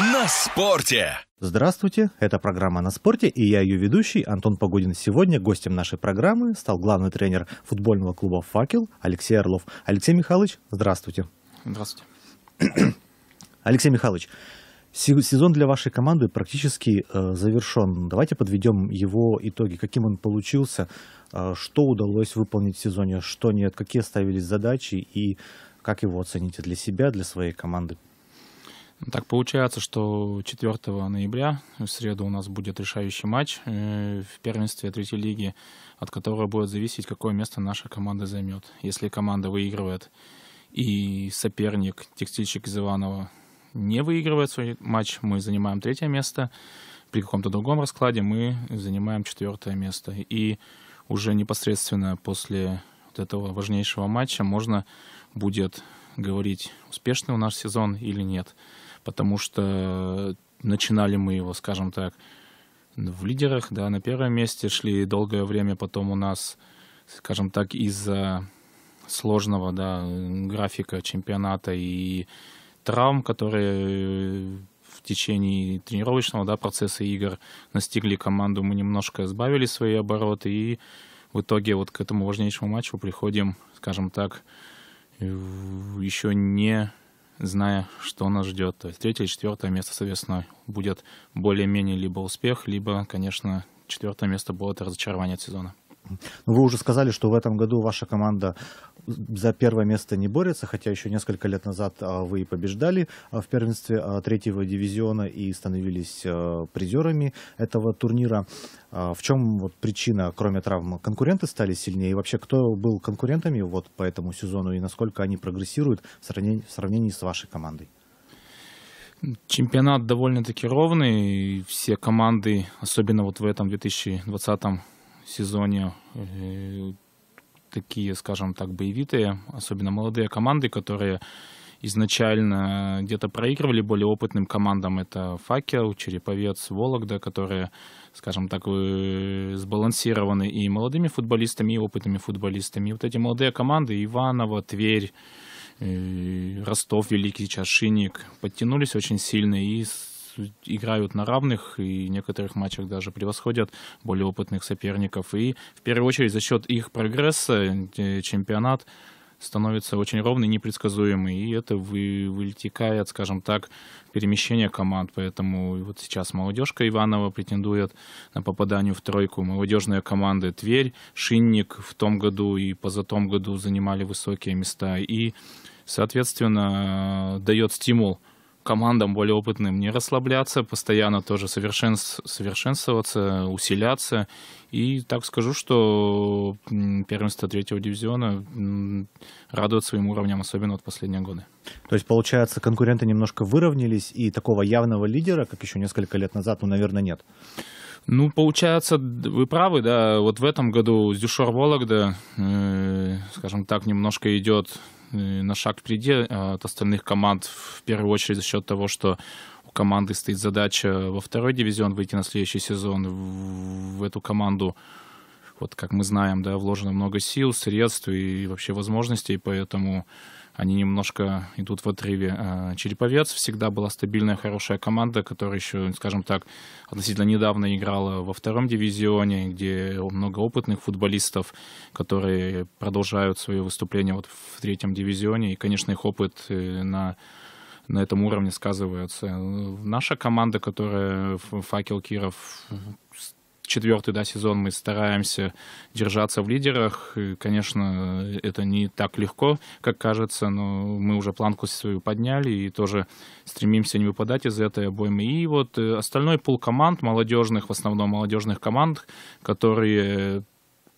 на спорте. Здравствуйте, это программа «На спорте» и я ее ведущий Антон Погодин. Сегодня гостем нашей программы стал главный тренер футбольного клуба «Факел» Алексей Орлов. Алексей Михайлович, здравствуйте. Здравствуйте. Алексей Михайлович, Сезон для вашей команды практически э, завершен. Давайте подведем его итоги. Каким он получился, э, что удалось выполнить в сезоне, что нет, какие ставились задачи и как его оцените для себя, для своей команды? Так получается, что 4 ноября, в среду, у нас будет решающий матч э, в первенстве третьей лиги, от которого будет зависеть, какое место наша команда займет. Если команда выигрывает и соперник, текстильщик из Иванова, не выигрывает свой матч, мы занимаем третье место. При каком-то другом раскладе мы занимаем четвертое место. И уже непосредственно после вот этого важнейшего матча можно будет говорить, успешный у нас сезон или нет. Потому что начинали мы его, скажем так, в лидерах, да, на первом месте шли долгое время, потом у нас, скажем так, из-за сложного, да, графика чемпионата и травм, которые э, в течение тренировочного да, процесса игр настигли команду, мы немножко сбавили свои обороты и в итоге вот к этому важнейшему матчу приходим, скажем так, э, еще не зная, что нас ждет. То есть третье и четвертое место, соответственно, будет более-менее либо успех, либо, конечно, четвертое место будет разочарование от сезона. Ну, вы уже сказали, что в этом году ваша команда за первое место не борется, хотя еще несколько лет назад а, вы и побеждали а, в первенстве а, третьего дивизиона и становились призерами этого турнира. В чем вот причина, кроме травм, конкуренты стали сильнее? И вообще, кто был конкурентами вот по этому сезону и насколько они прогрессируют в сравнении, в сравнении с вашей командой? Чемпионат довольно-таки ровный, все команды, особенно вот в этом 2020 сезоне э, такие, скажем так, боевитые, особенно молодые команды, которые изначально где-то проигрывали более опытным командам. Это «Факел», «Череповец», «Вологда», которые, скажем так, э, сбалансированы и молодыми футболистами, и опытными футболистами. И вот эти молодые команды Иваново, Тверь, э, Ростов, Великий Чашинник подтянулись очень сильно и играют на равных и в некоторых матчах даже превосходят более опытных соперников. И в первую очередь за счет их прогресса э, чемпионат становится очень ровный, непредсказуемый, и это вы, вытекает, скажем так, перемещение команд. Поэтому вот сейчас молодежка Иванова претендует на попадание в тройку. Молодежные команды Тверь, Шинник в том году и позатом году занимали высокие места. И, соответственно, э, дает стимул – командам более опытным не расслабляться, постоянно тоже совершенств, совершенствоваться, усиляться. И так скажу, что первенство третьего дивизиона радует своим уровням, особенно от последние годы. То есть, получается, конкуренты немножко выровнялись, и такого явного лидера, как еще несколько лет назад, ну, наверное, нет. Ну, получается, вы правы, да. Вот в этом году Дюшор Вологда, э, скажем так, немножко идет Э, на шаг впереди э, от остальных команд в первую очередь за счет того, что у команды стоит задача во второй дивизион выйти на следующий сезон. В эту команду, вот как мы знаем, да, вложено много сил, средств и вообще возможностей, поэтому они немножко идут в отрыве. Э, череповец всегда была стабильная, хорошая команда, которая еще, скажем так, относительно недавно играла во втором дивизионе, где много опытных футболистов, которые продолжают свои выступления вот в третьем дивизионе. И, конечно, их опыт э, на на этом уровне сказывается. Э, наша команда, которая «Факел Киров», четвертый да, сезон мы стараемся держаться в лидерах. И, конечно, это не так легко, как кажется, но мы уже планку свою подняли и тоже стремимся не выпадать из этой обоймы. И вот э, остальной пул команд молодежных, в основном молодежных команд, которые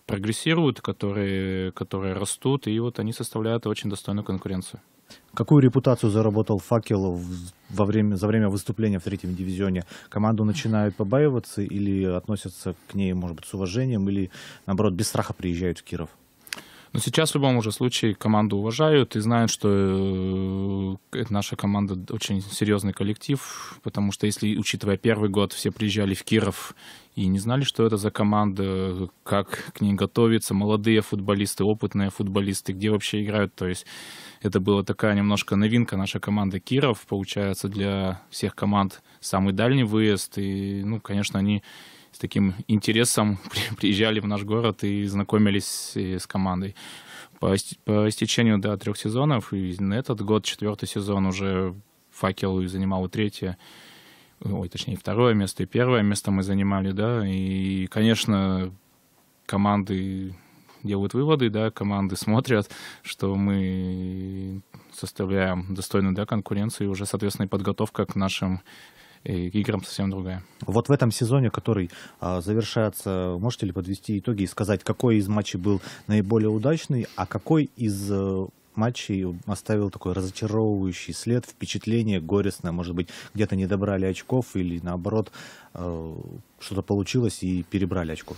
прогрессируют, которые, которые растут, и вот они составляют очень достойную конкуренцию. Какую репутацию заработал «Факел» во время, за время выступления в третьем дивизионе? Команду начинают побаиваться или относятся к ней, может быть, с уважением, или, наоборот, без страха приезжают в Киров? Но сейчас в любом уже случае команду уважают и знают, что э, наша команда очень серьезный коллектив, потому что если, учитывая первый год, все приезжали в Киров и не знали, что это за команда, как к ней готовиться, молодые футболисты, опытные футболисты, где вообще играют. То есть это была такая немножко новинка наша команда Киров, получается, для всех команд самый дальний выезд. И, ну, конечно, они с таким интересом приезжали в наш город и знакомились э, с командой. По, истечению до да, трех сезонов, и на этот год четвертый сезон уже факел занимал третье, ой, точнее, второе место и первое место мы занимали, да, и, конечно, команды делают выводы, да, команды смотрят, что мы составляем достойную да, конкуренцию, и уже, соответственно, и подготовка к нашим и к играм совсем другая. Вот в этом сезоне, который а, завершается, можете ли подвести итоги и сказать, какой из матчей был наиболее удачный, а какой из э, матчей оставил такой разочаровывающий след, впечатление горестное, может быть, где-то не добрали очков или наоборот э, что-то получилось и перебрали очков?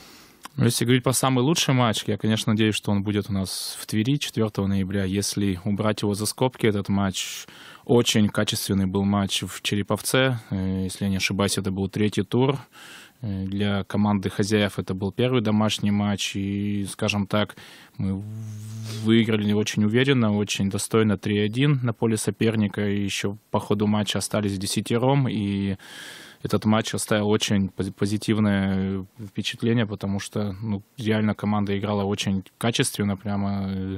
Ну, если говорить про самый лучший матч, я, конечно, надеюсь, что он будет у нас в Твери 4 ноября. Если убрать его за скобки, этот матч очень качественный был матч в Череповце. Э, если я не ошибаюсь, это был третий тур. Э, для команды хозяев это был первый домашний матч, и, скажем так, мы выиграли очень уверенно, очень достойно 3-1 на поле соперника, и еще по ходу матча остались десятером, и этот матч оставил очень позитивное э, впечатление, потому что ну, реально команда играла очень качественно, прямо э,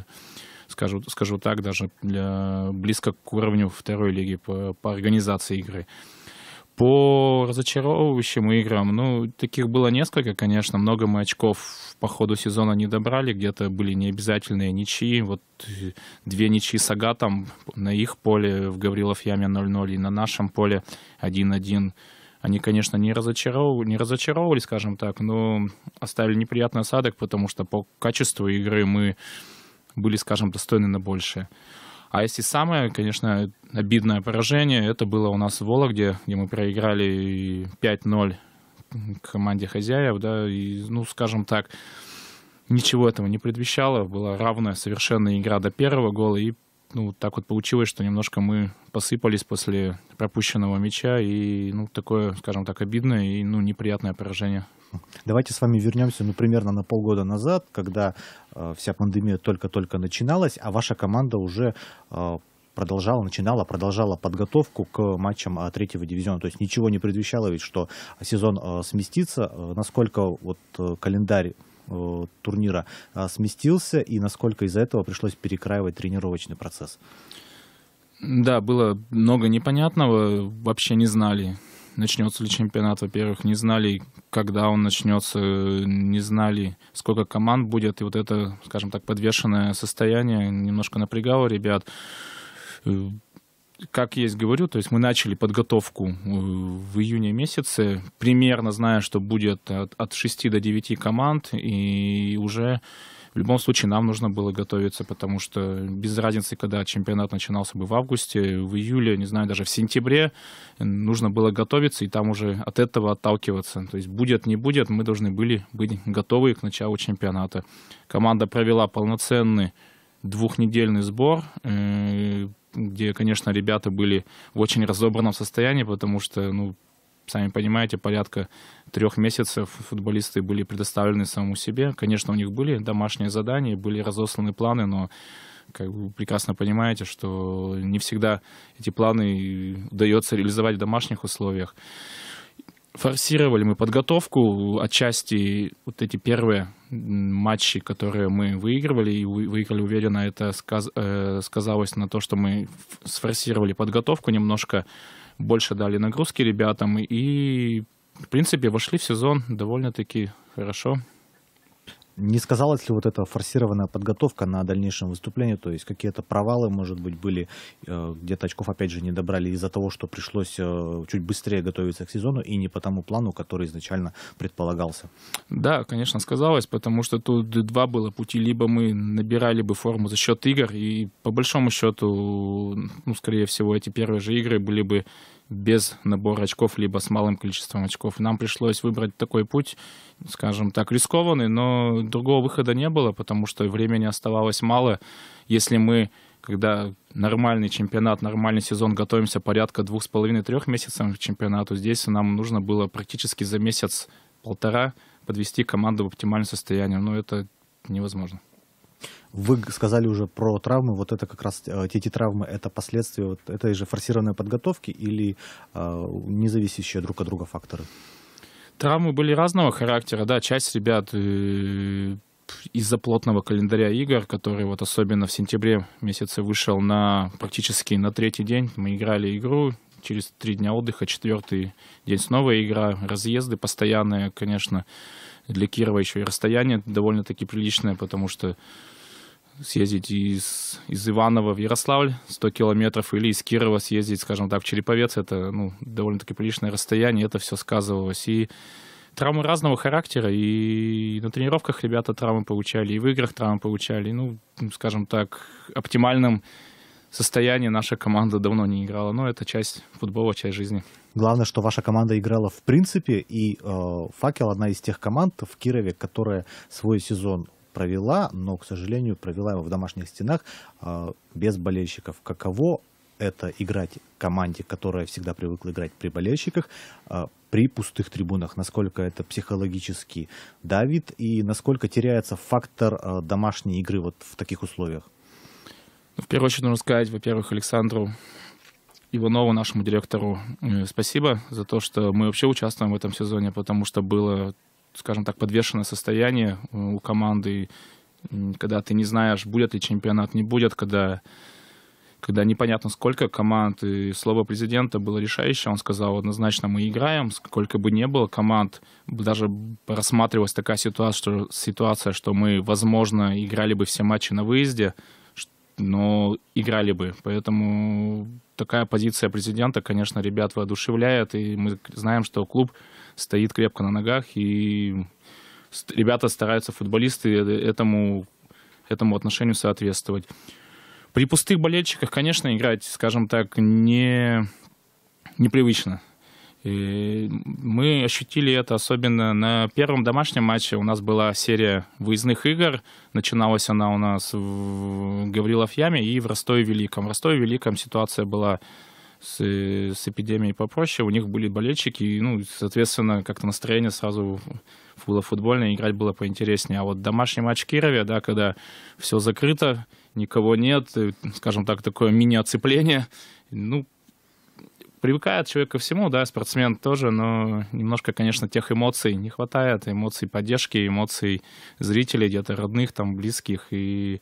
скажу, скажу так, даже для, близко к уровню второй лиги по, по организации игры. По разочаровывающим играм, ну, таких было несколько, конечно. Много мы очков по ходу сезона не добрали. Где-то были необязательные ничьи. Вот э, две ничьи с Агатом на их поле в Гаврилов Яме 0-0 и на нашем поле 1-1. Они, конечно, не разочаровывали, не разочаровывали, скажем так, но оставили неприятный осадок, потому что по качеству игры мы были, скажем, достойны на большее. А если самое, конечно, обидное поражение, это было у нас в Вологде, где мы проиграли 5-0 команде хозяев, да, и, ну, скажем так, ничего этого не предвещало, была равная совершенно игра до первого гола, и ну, так вот получилось, что немножко мы посыпались после пропущенного мяча, и, ну, такое, скажем так, обидное и, ну, неприятное поражение. Давайте с вами вернемся, ну, примерно на полгода назад, когда э, вся пандемия только-только начиналась, а ваша команда уже э, продолжала, начинала, продолжала подготовку к матчам э, третьего дивизиона. То есть ничего не предвещало ведь, что сезон э, сместится. Э, насколько вот э, календарь Э, турнира а, сместился, и насколько из-за этого пришлось перекраивать тренировочный процесс? Да, было много непонятного, вообще не знали, начнется ли чемпионат, во-первых, не знали, когда он начнется, не знали, сколько команд будет, и вот это, скажем так, подвешенное состояние немножко напрягало ребят. Э, как я и говорю, то есть мы начали подготовку э, в июне месяце, примерно зная, что будет от, от 6 до 9 команд, и уже в любом случае нам нужно было готовиться, потому что без разницы, когда чемпионат начинался бы в августе, в июле, не знаю, даже в сентябре, нужно было готовиться и там уже от этого отталкиваться. То есть будет, не будет, мы должны были быть готовы к началу чемпионата. Команда провела полноценный двухнедельный сбор, э, где, конечно, ребята были в очень разобранном состоянии, потому что, ну, сами понимаете, порядка трех месяцев футболисты были предоставлены самому себе. Конечно, у них были домашние задания, были разосланы планы, но как вы прекрасно понимаете, что не всегда эти планы удается реализовать в домашних условиях форсировали мы подготовку, отчасти вот эти первые матчи, которые мы выигрывали и выиграли уверенно, это сказ э, сказалось на то, что мы сфорсировали подготовку, немножко больше дали нагрузки ребятам и, в принципе, вошли в сезон довольно-таки хорошо. Не сказалась ли вот эта форсированная подготовка на дальнейшем выступлении? То есть какие-то провалы, может быть, были, э, где-то очков, опять же, не добрали из-за того, что пришлось э, чуть быстрее готовиться к сезону и не по тому плану, который изначально предполагался? Да, конечно, сказалось, потому что тут два было пути. Либо мы набирали бы форму за счет игр, и по большому счету, ну, скорее всего, эти первые же игры были бы без набора очков, либо с малым количеством очков. Нам пришлось выбрать такой путь, скажем так, рискованный, но другого выхода не было, потому что времени оставалось мало. Если мы когда нормальный чемпионат, нормальный сезон, готовимся порядка двух с половиной-трех месяцев к чемпионату, здесь нам нужно было практически за месяц-полтора подвести команду в оптимальное состояние. Но это невозможно. Вы сказали уже про травмы. Вот это как раз э, те, те травмы, это последствия вот этой же форсированной подготовки или э, а, независящие друг от друга факторы? Травмы были разного характера, да. Часть ребят э, из-за плотного календаря игр, который вот особенно в сентябре месяце вышел на практически на третий день. Мы играли игру, через три дня отдыха, четвертый день снова игра, разъезды постоянные, конечно, для Кирова еще и расстояние довольно-таки приличное, потому что съездить из, из Иванова в Ярославль 100 километров или из Кирова съездить, скажем так, в Череповец, это ну, довольно-таки приличное расстояние, это все сказывалось. И травмы разного характера, и на тренировках ребята травмы получали, и в играх травмы получали. Ну, скажем так, оптимальным состоянии наша команда давно не играла. Но это часть футбола, часть жизни. Главное, что ваша команда играла в принципе, и э, «Факел» одна из тех команд в Кирове, которая свой сезон провела, но, к сожалению, провела его в домашних стенах э, без болельщиков. Каково это играть команде, которая всегда привыкла играть при болельщиках, э, при пустых трибунах, насколько это психологически давит и насколько теряется фактор э, домашней игры вот в таких условиях? В первую очередь нужно сказать, во-первых, Александру Иванову, нашему директору, э, спасибо за то, что мы вообще участвуем в этом сезоне, потому что было, скажем так, подвешенное состояние э, у команды, когда ты не знаешь, будет ли чемпионат, не будет, когда когда непонятно сколько команд, и слово президента было решающее, он сказал однозначно мы играем, сколько бы ни было команд, даже рассматривалась такая ситуация, что, ситуация, что мы, возможно, играли бы все матчи на выезде, но играли бы. Поэтому такая позиция президента, конечно, ребят воодушевляет, и мы знаем, что клуб стоит крепко на ногах, и ребята стараются, футболисты, э, этому, этому отношению соответствовать. При пустых болельщиках, конечно, играть, скажем так, не, непривычно. И мы ощутили это особенно на первом домашнем матче. У нас была серия выездных игр. Начиналась она у нас в Гаврилов Яме и в Ростове Великом. В Ростове Великом ситуация была с, с эпидемией попроще. У них были болельщики, и, ну, соответственно, как-то настроение сразу было футбольное, играть было поинтереснее. А вот домашний матч в Кирове, да, когда все закрыто, никого нет, э, скажем так, такое мини-оцепление, ну, привыкает человек ко всему, да, спортсмен тоже, но немножко, конечно, тех эмоций не хватает, эмоций поддержки, эмоций зрителей, где-то родных, там, близких, и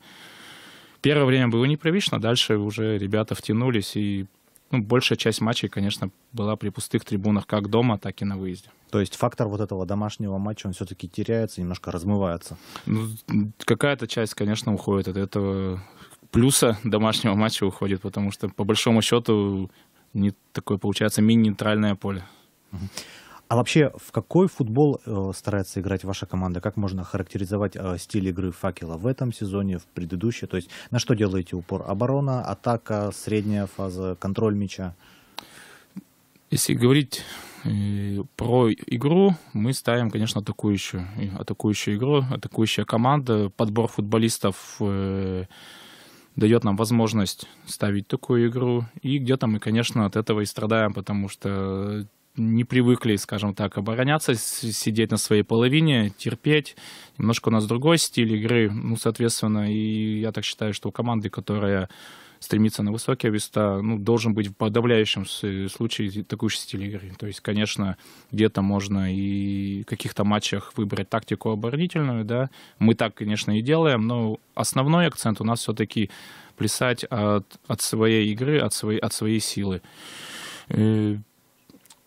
первое время было непривычно, дальше уже ребята втянулись, и ну, большая часть матчей, конечно, была при пустых трибунах как дома, так и на выезде. То есть фактор вот этого домашнего матча, он все-таки теряется, немножко размывается? Ну, какая-то часть, конечно, уходит от этого плюса домашнего матча уходит, потому что, по большому счету, не такое получается мини-нейтральное поле. А вообще, в какой футбол э, старается играть ваша команда? Как можно характеризовать э, стиль игры факела в этом сезоне, в предыдущем? То есть на что делаете упор? Оборона, атака, средняя фаза, контроль мяча? Если говорить э, про игру, мы ставим, конечно, атакующую, э, атакующую игру, атакующая команда, подбор футболистов. Э, дает нам возможность ставить такую игру. И где-то мы, конечно, от этого и страдаем, потому что не привыкли, скажем так, обороняться, сидеть на своей половине, терпеть. Немножко у нас другой стиль игры, ну, соответственно, и я так считаю, что у команды, которая стремится на высокие веста, ну, должен быть в подавляющем случае такой же стиль игры. То есть, конечно, где-то можно и в каких-то матчах выбрать тактику оборонительную, да, мы так, конечно, и делаем, но основной акцент у нас все-таки плясать от, от своей игры, от своей, от своей силы. Э,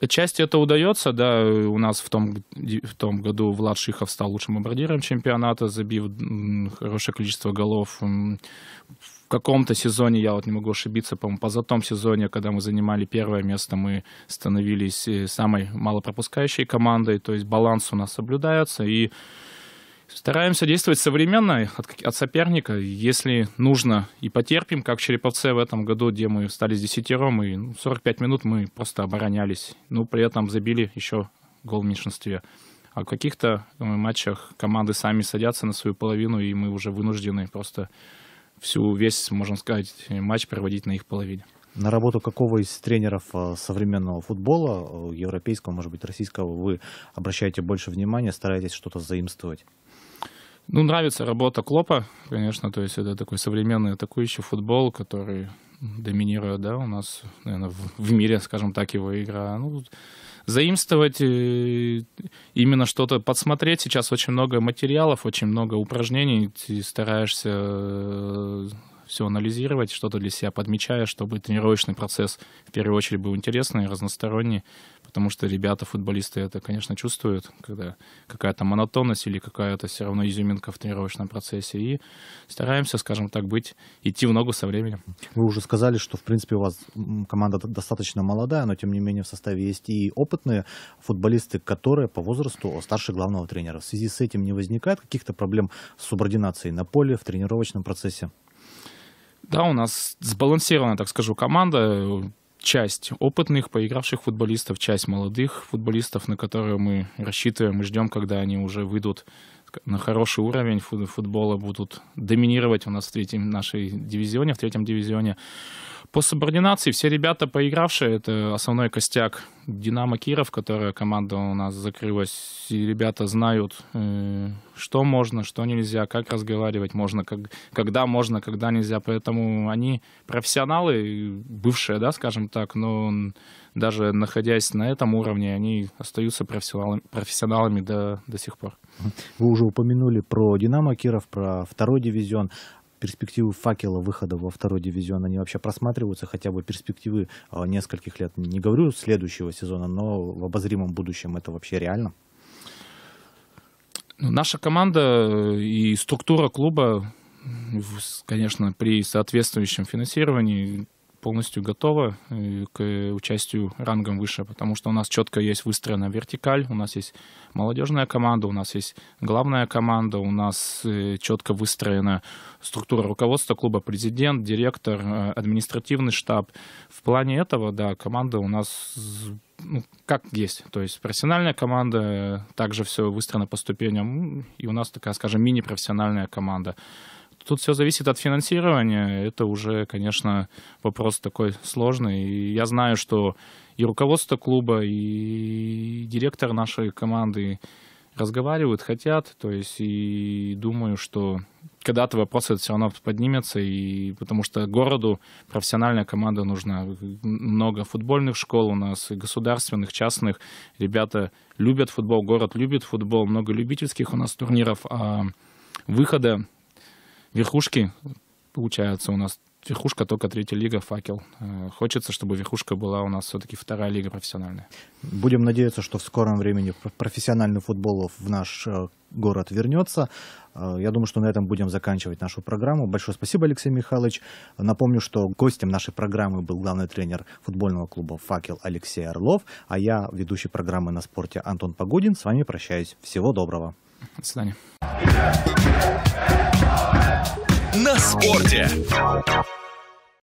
Часть это удается, да, у нас в том, в том году Влад Шихов стал лучшим бомбардиром чемпионата, забив хорошее количество голов. В каком-то сезоне, я вот не могу ошибиться, по-моему, позатом сезоне, когда мы занимали первое место, мы становились э, самой малопропускающей командой, то есть баланс у нас соблюдается, и Стараемся действовать современно от, от соперника. Если нужно, и потерпим, как Череповце в этом году, где мы стали с десятером, и 45 ну, минут мы просто оборонялись. Но ну, при этом забили еще гол в меньшинстве. А в каких-то э, матчах команды сами садятся на свою половину, и мы уже вынуждены просто всю весь, можно сказать, матч проводить на их половине. На работу какого из тренеров э, современного футбола, э, европейского, может быть, российского, вы обращаете больше внимания, стараетесь что-то заимствовать? Ну, нравится работа Клопа, конечно, то есть это такой современный атакующий футбол, который доминирует, да, у нас, наверное, в, в мире, скажем так, его игра. Ну, заимствовать, именно что-то подсмотреть. Сейчас очень много материалов, очень много упражнений. Ты стараешься э, все анализировать, что-то для себя подмечая, чтобы тренировочный процесс в первую очередь был интересный, разносторонний, потому что ребята, футболисты это, конечно, чувствуют, когда какая-то монотонность или какая-то все равно изюминка в тренировочном процессе, и стараемся, скажем так, быть, идти в ногу со временем. Вы уже сказали, что, в принципе, у вас команда достаточно молодая, но, тем не менее, в составе есть и опытные футболисты, которые по возрасту старше главного тренера. В связи с этим не возникает каких-то проблем с субординацией на поле, в тренировочном процессе? Да, у нас сбалансированная, так скажу, команда часть опытных, поигравших футболистов, часть молодых футболистов, на которые мы рассчитываем и ждем, когда они уже выйдут на хороший уровень футбола будут доминировать у нас в третьем нашей дивизионе, в третьем дивизионе. По субординации все ребята, поигравшие, это основной костяк «Динамо Киров», которая команда у нас закрылась. И ребята знают, э, что можно, что нельзя, как разговаривать можно, как, когда можно, когда нельзя. Поэтому они профессионалы, бывшие, да, скажем так, но даже находясь на этом уровне, они остаются профессионалами, профессионалами до, до сих пор. Вы уже упомянули про «Динамо» Киров, про второй дивизион перспективы факела выхода во второй дивизион, они вообще просматриваются, хотя бы перспективы а, нескольких лет, не говорю следующего сезона, но в обозримом будущем это вообще реально? Ну, наша команда э, и структура клуба, конечно, при соответствующем финансировании полностью готовы э, к э, участию рангом выше, потому что у нас четко есть выстроена вертикаль, у нас есть молодежная команда, у нас есть главная команда, у нас э, четко выстроена структура руководства клуба, президент, директор, административный штаб. В плане этого, да, команда у нас ну, как есть. То есть профессиональная команда, также все выстроено по ступеням, и у нас такая, скажем, мини-профессиональная команда тут все зависит от финансирования. Это уже, конечно, вопрос такой сложный. И я знаю, что и руководство клуба, и директор нашей команды разговаривают, хотят. То есть и думаю, что когда-то вопрос этот все равно поднимется, и потому что городу профессиональная команда нужна. Много футбольных школ у нас, и государственных, частных. Ребята любят футбол, город любит футбол, много любительских у нас турниров, а выхода верхушки получаются у нас верхушка только третья лига, факел. Э, хочется, чтобы верхушка была у нас все-таки вторая лига профессиональная. Будем надеяться, что в скором времени профессиональный футбол в наш э, город вернется. Э, я думаю, что на этом будем заканчивать нашу программу. Большое спасибо, Алексей Михайлович. Напомню, что гостем нашей программы был главный тренер футбольного клуба «Факел» Алексей Орлов, а я, ведущий программы на спорте Антон Погодин, с вами прощаюсь. Всего доброго. До свидания на спорте.